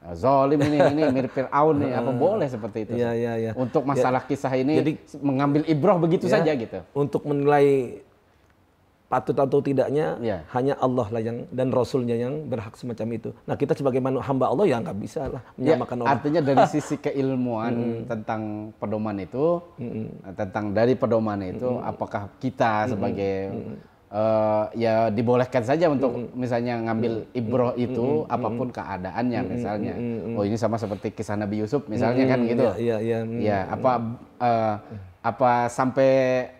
eh, Zolim ini ini mirip Fir'aun nih apa boleh seperti itu? Ya, ya, ya. Untuk masalah ya. kisah ini Jadi, mengambil ibroh begitu ya, saja gitu. Untuk menilai patut atau tidaknya ya. hanya Allah lah yang dan Rasulnya yang berhak semacam itu. Nah kita sebagai hamba Allah ya nggak bisa lah ya, menyamakan ya, orang. Artinya dari <laughs> sisi keilmuan tentang pedoman itu, tentang dari pedoman itu, apakah kita sebagai uh, ya dibolehkan saja untuk misalnya ngambil ibroh itu mm. apapun keadaannya misalnya. Mm. Oh ini sama seperti kisah Nabi Yusuf misalnya kan gitu. Iya ya, iya. Ya apa uh, apa sampai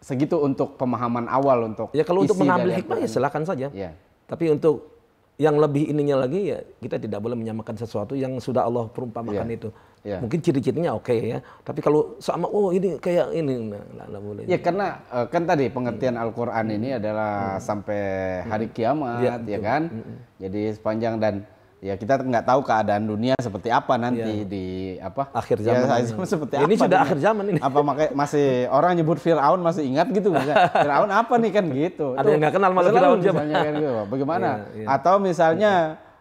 segitu untuk pemahaman awal untuk ya kalau untuk mengambil hikmah ya silakan saja ya. tapi untuk yang lebih ininya lagi ya kita tidak boleh menyamakan sesuatu yang sudah Allah perumpamakan ya. itu. ya. Mungkin ciri-cirinya oke okay, ya, tapi kalau sama oh ini kayak ini nah, nah, boleh. Ya karena eh, kan tadi pengertian hmm. Al-Qur'an ini adalah hmm. sampai hmm. hari hmm. kiamat iya, ya, ya kan. Hmm. Jadi sepanjang dan ya kita nggak tahu keadaan dunia seperti apa nanti ya. di apa akhir ya, zaman ya, <laughs> ini. seperti ini apa sudah dunia? akhir zaman ini apa makanya masih orang nyebut Fir'aun masih ingat gitu misalnya <laughs> Fir'aun apa nih kan gitu ada Tuh, yang nggak kenal malah Fir'aun misalnya kan gitu <laughs> bagaimana ya, ya. atau misalnya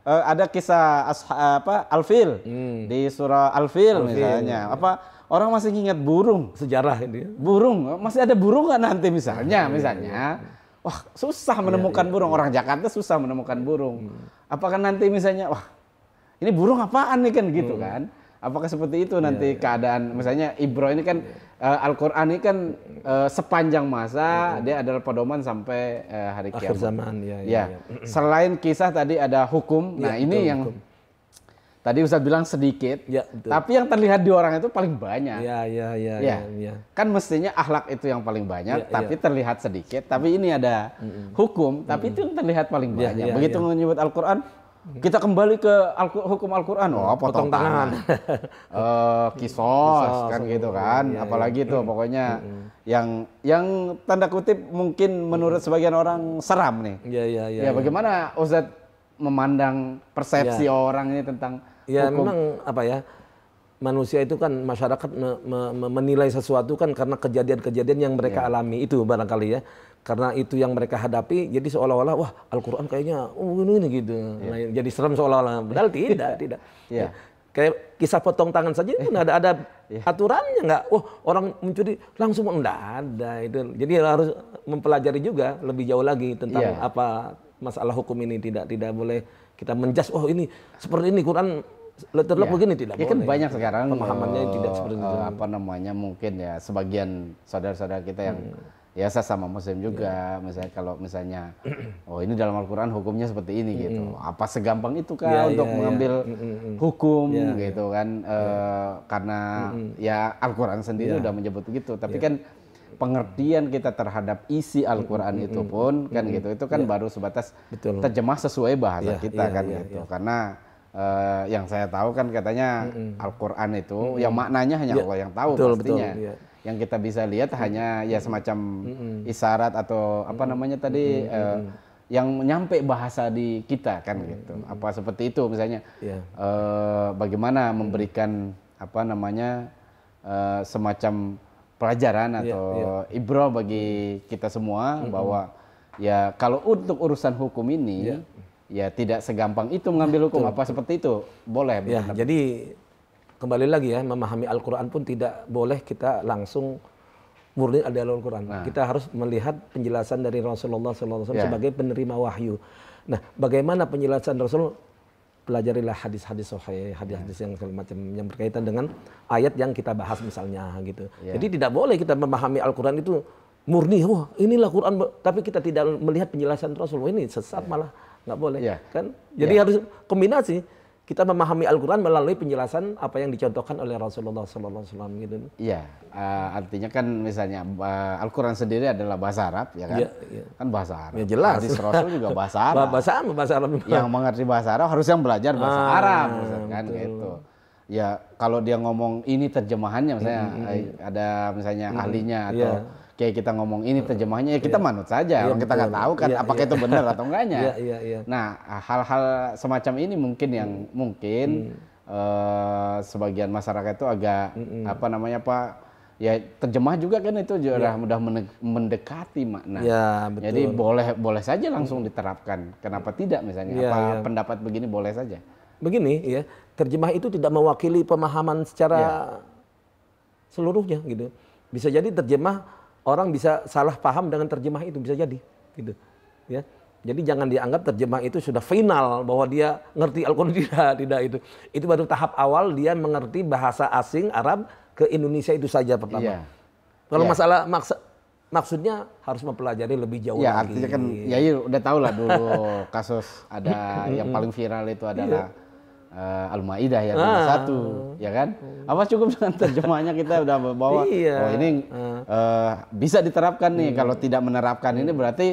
uh, ada kisah as, apa Alfil hmm. di surah Alfil, Al misalnya ya. apa orang masih ingat burung sejarah ini burung masih ada burung nggak nanti misalnya iya, iya, misalnya iya, wah susah menemukan burung orang Jakarta susah menemukan burung hmm apakah nanti misalnya wah ini burung apaan nih kan gitu hmm. kan apakah seperti itu iya, nanti yeah, keadaan misalnya Ibro ini kan yeah. Iya. uh, Al-Qur'an ini kan uh, sepanjang masa yeah. dia adalah pedoman sampai uh, hari kiamat. Akhir zaman ya. yeah. yeah. Selain kisah tadi ada hukum. Yeah, nah, ini yang hukum Tadi Ustadz bilang sedikit, ya, tapi yang terlihat di orang itu paling banyak. Ya, ya, ya, ya. ya, ya. Kan mestinya ahlak itu yang paling banyak, ya, ya. tapi ya. terlihat sedikit. Tapi ini ada hukum, hukum, tapi ya. itu yang terlihat paling ya, banyak. Ya, Begitu ya. menyebut Al-Quran, kita kembali ke al hukum Al-Quran. Oh, potong, potong tangan. tangan. uh, <laughs> kisos, kisos, kan oh, gitu ya, kan. Ya, Apalagi itu tuh pokoknya ya, yang yang tanda kutip mungkin menurut sebagian orang seram nih. Iya, iya, iya. Ya, bagaimana Ustadz memandang persepsi ya. orang ini tentang ya hukum. memang apa ya manusia itu kan masyarakat me, me, menilai sesuatu kan karena kejadian-kejadian yang mereka yeah. alami itu barangkali ya karena itu yang mereka hadapi jadi seolah-olah wah Al-Qur'an kayaknya oh ini, ini gitu yeah. nah, jadi serem seolah-olah padahal tidak <laughs> tidak yeah. ya kayak kisah potong tangan saja itu ada ada <laughs> yeah. aturannya nggak wah orang mencuri langsung enggak oh, ada itu jadi harus mempelajari juga lebih jauh lagi tentang yeah. apa masalah hukum ini tidak tidak boleh kita menjas oh ini seperti ini Quran letter ya. begini tidak ya, kan boleh. kan banyak sekarang pemahamannya uh, tidak seperti itu. Eh, apa namanya mungkin ya sebagian saudara-saudara kita yang hmm. Ya saya sama muslim juga, ya. misalnya kalau misalnya, <clears throat> oh ini dalam Al-Quran hukumnya seperti ini gitu. hmm. gitu. Apa segampang itu kan ya, untuk ya, mengambil ya. hukum ya, gitu ya. kan? Ya. Uh, karena hmm, hmm. ya Al-Quran sendiri ya. menyebut begitu. Tapi ya. kan pengertian kita terhadap isi Al-Quran mm, itu pun mm, kan gitu, itu kan iya. baru sebatas Betul. terjemah sesuai bahasa iya, kita iya, kan gitu. Karena uh, yang saya tahu kan katanya mm -hmm. Al-Qur'an itu mm -hmm. yang maknanya hanya yeah. Allah yang tahu betul, pastinya. Betul, iya. yeah. Yang kita bisa lihat mm -hmm. hanya ya semacam mm -hmm. isyarat atau apa namanya tadi mm -hmm. uh, yang nyampe bahasa di kita kan mm -hmm. gitu. Apa seperti itu misalnya yeah. Iya. uh, bagaimana memberikan mm -hmm. apa namanya uh, semacam pelajaran iya, atau yeah, ibro bagi kita semua mm -hmm. bahwa ya kalau untuk urusan hukum ini yeah ya tidak segampang itu mengambil hukum. Betul. Apa seperti itu? Boleh. Ya, jadi kembali lagi ya, memahami Al-Quran pun tidak boleh kita langsung murni ada Al-Quran. Nah. Kita harus melihat penjelasan dari Rasulullah SAW ya. sebagai penerima wahyu. Nah, bagaimana penjelasan Rasul? Pelajarilah hadis-hadis sahih, hadis-hadis ya. yang semacam macam yang berkaitan dengan ayat yang kita bahas misalnya gitu. Ya. Jadi tidak boleh kita memahami Al-Quran itu murni, wah inilah Quran, tapi kita tidak melihat penjelasan Rasul. ini sesat ya. malah nggak boleh yeah. kan iya. jadi yeah. harus kombinasi kita memahami Al-Quran melalui penjelasan apa yang dicontohkan oleh Rasulullah SAW gitu. Iya, uh, artinya kan misalnya uh, Al-Quran sendiri adalah bahasa Arab, ya kan? Ya, ya. Kan bahasa Arab. Ya jelas. Hadis Rasul juga <laughs> bahasa Arab. bahasa Arab, bahasa Arab. Yang mengerti bahasa Arab harus yang belajar bahasa ah, Arab, kan gitu. Ya kalau dia ngomong ini terjemahannya, misalnya -hmm. ada misalnya mm -hmm. ahlinya iya. atau yeah kayak kita ngomong ini terjemahnya ya kita yeah. manut saja yeah, kita nggak tahu kan yeah, apakah yeah. itu benar atau enggaknya <laughs> yeah, yeah, yeah. nah hal-hal semacam ini mungkin yang mm. mungkin mm. Uh, sebagian masyarakat itu agak -mm. apa namanya pak ya terjemah juga kan itu juga iya. yeah. mudah mendekati makna. Ya, betul. Jadi boleh boleh saja langsung diterapkan. Kenapa tidak misalnya? yeah, Apa yeah. pendapat begini boleh saja? Begini ya, terjemah itu tidak mewakili pemahaman secara yeah. seluruhnya gitu. Bisa jadi terjemah orang bisa salah paham dengan terjemah itu bisa jadi gitu ya jadi jangan dianggap terjemah itu sudah final bahwa dia ngerti Al-Qur'an <laughs> tidak, tidak itu. Itu baru tahap awal dia mengerti bahasa asing Arab ke Indonesia itu saja pertama. Iya. Kalau iya. masalah maks maksudnya harus mempelajari lebih jauh ya, lagi. artinya kan ya iya, udah tahu lah dulu <laughs> kasus ada yang paling viral itu adalah iya uh, Al-Maidah ya ah. satu, ya kan? Mm. Apa cukup dengan terjemahnya kita udah bawa? Iya. Oh ini ah uh, bisa diterapkan nih. Hmm. Kalau tidak menerapkan ini berarti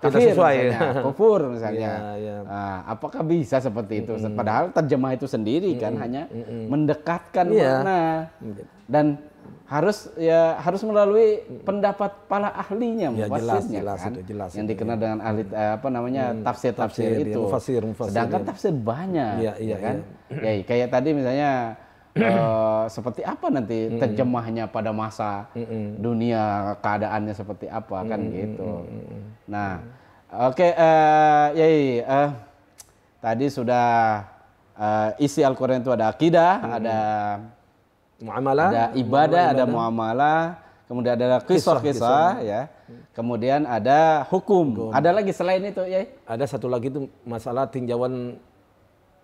tidak sesuai misalnya, ya. <laughs> kufur misalnya. yeah, yeah. Uh, apakah bisa seperti itu? Mm Padahal terjemah itu sendiri mm kan hmm, hanya mm mendekatkan yeah. makna dan harus ya harus melalui pendapat para ahlinya ya, jelas, jelas, kan itu, jelas, yang dikenal ya. dengan ahli eh, apa namanya hmm. tafsir tafsir-tafsir itu. Ya, mufasir, mufasir, Sedangkan ya. tafsir banyak, ya, ya, kan? Ya. ya kayak tadi misalnya Eh, seperti apa nanti terjemahnya pada masa dunia keadaannya seperti apa kan gitu. Nah, oke okay, uh, eh, Yai, uh, ya, ya, eh, tadi sudah uh, isi Al-Qur'an itu ada akidah, mm ada muamalah, ada ibadah, ibadah. ada muamalah, kemudian ada kisah-kisah ya. Kemudian ada hukum. hukum. Ada lagi selain itu, ya? Ada satu lagi itu masalah tinjauan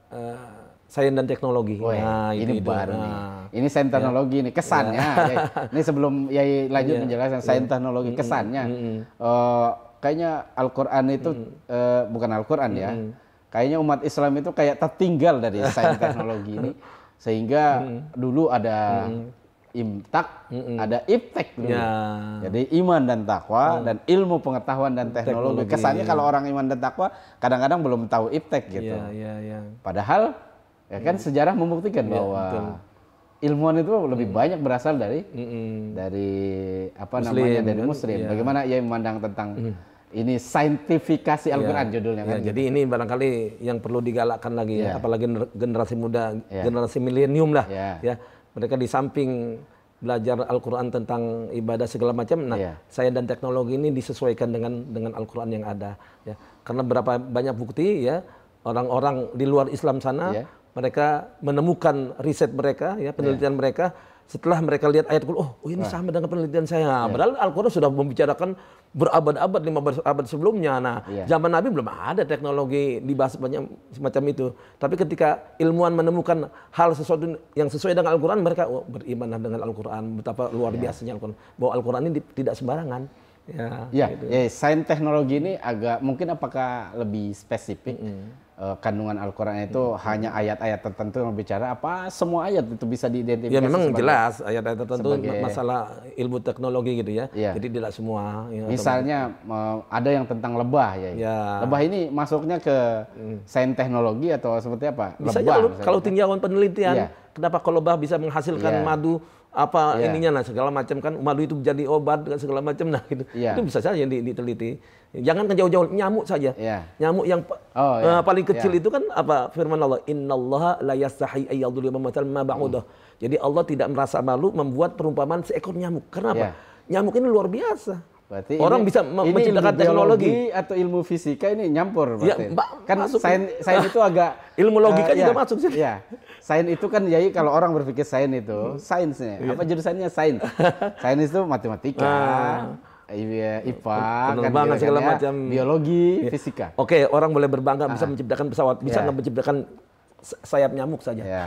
uh, Sains dan teknologi. Woy, nah, ini itu, baru Nah. nih. Ini sains ya. teknologi ya. nih kesannya. Ya. ya. Ini sebelum Yai lanjut ya. menjelaskan sains ya. teknologi kesannya. Mm -mm. uh, kayaknya Al-Qur'an itu mm -mm. uh, bukan Al-Qur'an mm -mm. ya. Kayaknya umat Islam itu kayak tertinggal dari <laughs> sains teknologi ini sehingga mm -mm. dulu ada mm -mm. Imtak, mm -mm. ada iptek dulu. Ya. Jadi iman dan takwa mm. dan ilmu pengetahuan dan teknologi. teknologi. Kesannya ya. kalau orang iman dan takwa kadang-kadang belum tahu iptek gitu. Ya, ya, ya. Padahal Ya kan hmm. sejarah membuktikan iya, bahwa betul. ilmuwan itu lebih hmm. banyak berasal dari hmm. dari apa muslim, namanya dari kan? muslim. Ya. Bagaimana ia memandang tentang hmm. ini saintifikasi iya. Al-Quran ya. judulnya iya, kan. Ya, jadi gitu. ini barangkali yang perlu digalakkan lagi ya, ya. apalagi generasi muda, ya. generasi milenium lah ya. ya. Mereka di samping belajar Al-Quran tentang ibadah segala macam. Nah, ya. saya dan teknologi ini disesuaikan dengan dengan Al-Quran yang ada. Ya. Karena berapa banyak bukti ya orang-orang di luar Islam sana yeah mereka menemukan riset mereka, ya penelitian yeah. mereka. Setelah mereka lihat ayat Quran, oh, oh ini nah. sama dengan penelitian saya. Yeah. Ya. Padahal Al-Quran sudah membicarakan berabad-abad, lima abad sebelumnya. Nah, yeah. zaman Nabi belum ada teknologi dibahas banyak semacam itu. Tapi ketika ilmuwan menemukan hal sesuatu yang sesuai dengan Al-Quran, mereka oh, beriman dengan Al-Quran. Betapa luar yeah. biasanya Al-Quran. Bahwa Al-Quran ini tidak sembarangan. Ya, ya, gitu. ya, sains teknologi ini agak mungkin apakah lebih spesifik? Mm -hmm Eh, kandungan Al-Quran itu hmm. hanya ayat-ayat tertentu yang berbicara apa semua ayat itu bisa diidentifikasi ya memang sebagai, jelas ayat-ayat tertentu sebagai, masalah ilmu teknologi gitu ya, ya. jadi tidak semua ya, misalnya eh, ada yang tentang lebah ya, ya, ya lebah ini masuknya ke hmm. sains teknologi atau seperti apa bisa lebah, ya, kalau, kalau penelitian ya. kenapa kalau lebah bisa menghasilkan ya. madu apa yeah. ininya nah segala macam kan madu itu jadi obat kan, segala macam nah itu yeah. itu bisa saja diteliti jangan jauh-jauh nyamuk saja yeah. nyamuk yang oh, yeah. Iya. uh, paling iya. kecil yeah. itu kan apa firman Allah innallaha la yastahi ayyadhurima matalan ma ba'udah hmm. jadi Allah tidak merasa malu membuat perumpamaan seekor nyamuk kenapa yeah. nyamuk ini luar biasa Berarti orang ini, bisa menciptakan teknologi atau ilmu fisika ini nyampur ya, berarti. Ya, mbak, kan sains itu agak <laughs> ilmu logika uh, juga ya, masuk sih. Iya. Sains itu kan jadi kalau orang berpikir sains itu sainsnya. Ya. Apa jurusannya sains? <laughs> sains itu matematika. Nah. IPA, ya, kan penerbangan kan, segala macam, biologi, ya. fisika. Oke, orang boleh berbangga bisa ah. menciptakan pesawat, bisa ya. menciptakan sayap nyamuk saja. Ya.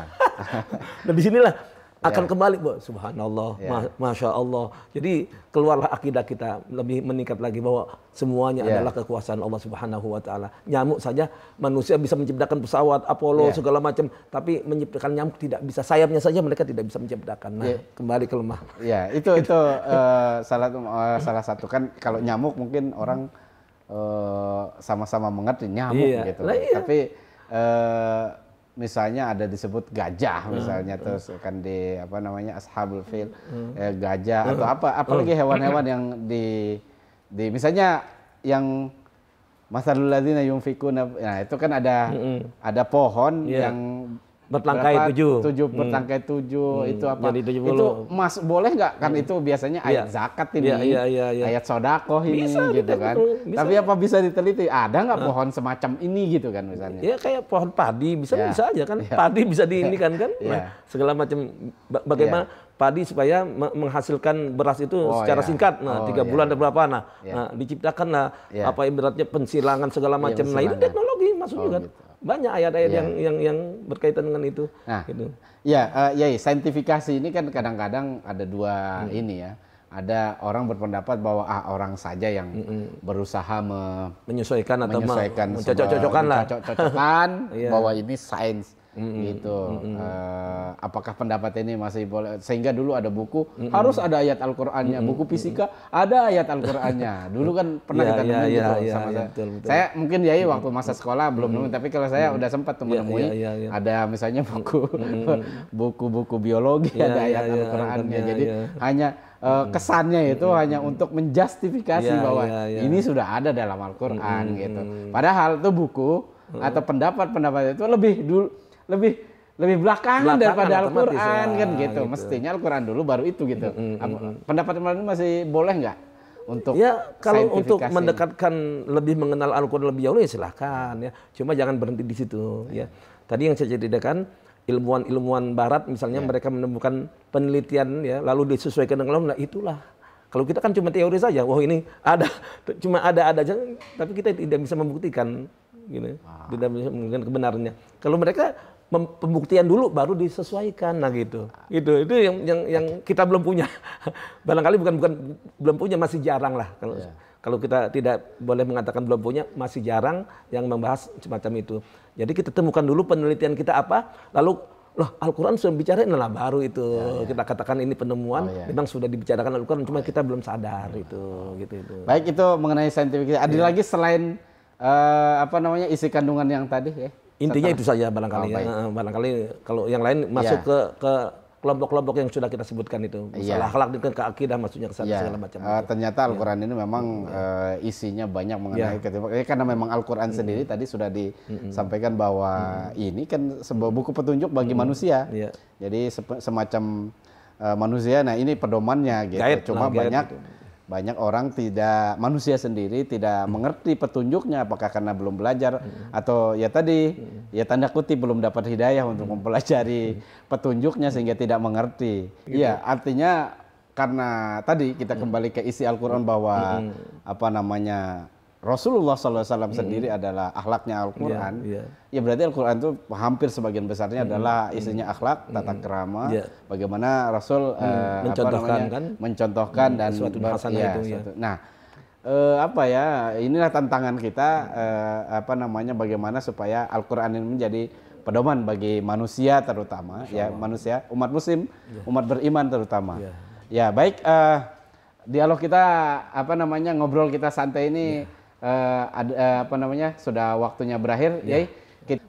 <laughs> nah, disinilah akan ya. kembali bahwa subhanallah, ya. masya Allah. Jadi keluarlah akidah kita lebih meningkat lagi bahwa semuanya ya. adalah kekuasaan Allah Subhanahu wa taala. Nyamuk saja manusia bisa menciptakan pesawat Apollo ya. segala macam, tapi menciptakan nyamuk tidak bisa. Sayapnya saja mereka tidak bisa menciptakan. Nah, ya. kembali ke lemah. Ya, itu itu uh, salah uh, salah satu kan kalau nyamuk mungkin orang eh, sama-sama uh, mengerti nyamuk ya. gitu. Nah, iya. Tapi uh, misalnya ada disebut gajah hmm, misalnya hmm. terus akan di apa namanya ashabul fil hmm. eh, gajah hmm. atau apa apalagi hmm. hewan-hewan yang di di misalnya yang masalul ladzina yunfikuna nah itu kan ada ada pohon yeah. yang bertangkai berapa, tujuh. Tujuh hmm. bertangkai tujuh hmm. itu apa? Jadi 70. Itu mas boleh nggak kan hmm. itu biasanya iya. ayat yeah. zakat ini, yeah, yeah, yeah, yeah. ayat sodakoh ini bisa, gitu kan. Bisa. Tapi apa bisa diteliti? Ada nggak nah. pohon semacam ini gitu kan misalnya? Ya kayak pohon padi bisa yeah. bisa aja kan. Yeah. Padi bisa diinikan kan. kan? <laughs> Yeah. Nah, segala macam bagaimana yeah padi supaya menghasilkan beras itu oh, secara iya. singkat. Nah, oh, tiga oh, bulan atau berapa? Nah, iya. nah diciptakanlah iya. apa ibaratnya pensilangan segala macam. nah, itu teknologi maksudnya oh, kan. Gitu banyak ayat-ayat yeah. yang yang yang berkaitan dengan itu. Nah, gitu. ya, uh, ya, saintifikasi ini kan kadang-kadang ada dua hmm. ini ya. Ada orang berpendapat bahwa ah orang saja yang -mm. berusaha me menyesuaikan atau menyesuaikan mencocok-cocokkan lah, <laughs> cocok bahwa iya. ini sains mm-hmm. gitu. Mm-hmm. Uh, apakah pendapat ini masih boleh? Sehingga dulu ada buku mm-hmm. harus ada ayat Al-Qur'annya, mm-hmm. buku fisika mm-hmm. ada ayat Al-Qur'annya. <laughs> Dulu kan pernah yeah, kita yeah, ya, ya, gitu yeah, sama yeah, saya. Betul, betul. Saya mungkin ya waktu masa sekolah mm-hmm. belum tapi kalau saya mm-hmm. udah sempat temui ya, yeah, yeah, yeah, yeah. ada misalnya buku mm-hmm. <laughs> buku-buku biologi yeah, ada ayat yeah, Al-Qur'annya. Yeah, Jadi yeah. hanya eh, kesannya itu mm -hmm. hanya untuk menjustifikasi yeah, bahwa yeah, yeah. ini sudah ada dalam Al-Qur'an mm -hmm. gitu. Padahal itu buku mm -hmm. atau pendapat-pendapat itu lebih dulu lebih lebih belakangan, belakang daripada Al-Qur'an ya. kan gitu. gitu. Mestinya Al-Qur'an dulu baru itu gitu. Mm -hmm. Pendapat Imam masih boleh nggak untuk Ya, kalau untuk mendekatkan lebih mengenal Al-Qur'an lebih jauh ya silahkan ya. Cuma jangan berhenti di situ iya. ya. Tadi yang saya ceritakan ilmuwan-ilmuwan barat misalnya ya. mereka menemukan penelitian ya lalu disesuaikan dengan Allah nah itulah kalau kita kan cuma teori saja wah ini ada cuma ada ada aja tapi kita tidak bisa membuktikan gitu wow. tidak bisa membuktikan kebenarannya kalau mereka pembuktian dulu baru disesuaikan nah gitu itu itu yang yang yang kita belum punya <laughs> barangkali bukan bukan belum punya masih jarang lah kalau yeah. kalau kita tidak boleh mengatakan belum punya masih jarang yang membahas semacam itu jadi kita temukan dulu penelitian kita apa lalu loh Al-Quran sudah bicara ini lah baru itu yeah, yeah. kita katakan ini penemuan oh, yeah. memang sudah dibicarakan Al-Quran cuma oh, yeah. kita iya. belum sadar itu gitu itu baik itu mengenai saintifik ada yeah. lagi selain uh, apa namanya isi kandungan yang tadi ya Intinya itu saja barangkali. Oh, ya. Barangkali kalau yang lain iya. masuk yeah. ke ke kelompok-kelompok yang sudah kita sebutkan itu. Iya. Masalah yeah. akhlak dan keakidah maksudnya ke yeah. segala macam. Uh, ternyata iya. Al-Qur'an yeah. ini memang yeah. uh, isinya banyak mengenai yeah. ketika ya karena memang Al-Qur'an mm. sendiri tadi sudah disampaikan mm. bahwa mm. ini kan sebuah buku petunjuk bagi mm. manusia. Yeah. Jadi semacam uh, manusia nah ini pedomannya gitu. Guide, Cuma nah, banyak gitu banyak orang tidak manusia sendiri tidak hmm. mengerti petunjuknya apakah karena belum belajar hmm. atau ya tadi hmm. ya tanda kutip belum dapat hidayah hmm. untuk mempelajari hmm. petunjuknya sehingga tidak mengerti. Gitu. Iya, ya artinya karena tadi kita hmm. kembali ke isi Al-Qur'an bahwa hmm. apa namanya Rasulullah SAW hmm. sendiri adalah akhlaknya Al-Quran, yeah, yeah. ya berarti Al-Quran itu hampir sebagian besarnya hmm. adalah hmm. isinya akhlak, hmm. tata kerama, yeah. bagaimana Rasul hmm. uh, mencontohkan, namanya, kan? mencontohkan hmm, dan suatu bahasa ya, itu, ya. Suatu, nah uh, apa ya inilah tantangan kita uh, apa namanya bagaimana supaya Al-Quran ini menjadi pedoman bagi manusia terutama ya manusia umat muslim yeah. umat beriman terutama ya, ya baik uh, dialog kita apa namanya ngobrol kita santai ini iya uh, eh, ada, uh, eh, apa namanya sudah waktunya berakhir, yeah.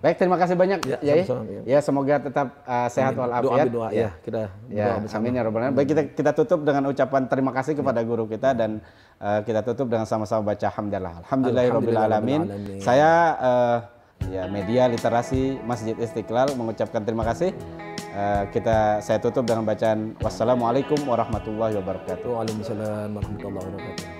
baik, terima kasih banyak, ya, Yai. Iya. ya. semoga tetap uh, sehat walafiat. Doa, doa ya. ya kita ya, bersama. Amin ya robbal Baik kita kita tutup dengan ucapan terima kasih kepada ya. guru kita iya. dan uh, kita tutup dengan sama-sama baca hamdalah. Alhamdulillahirabbil alamin. Saya uh, ya media literasi Masjid Istiqlal mengucapkan terima kasih. Uh, kita saya tutup dengan bacaan wassalamualaikum warahmatullahi wabarakatuh. Waalaikumsalam warahmatullahi wabarakatuh.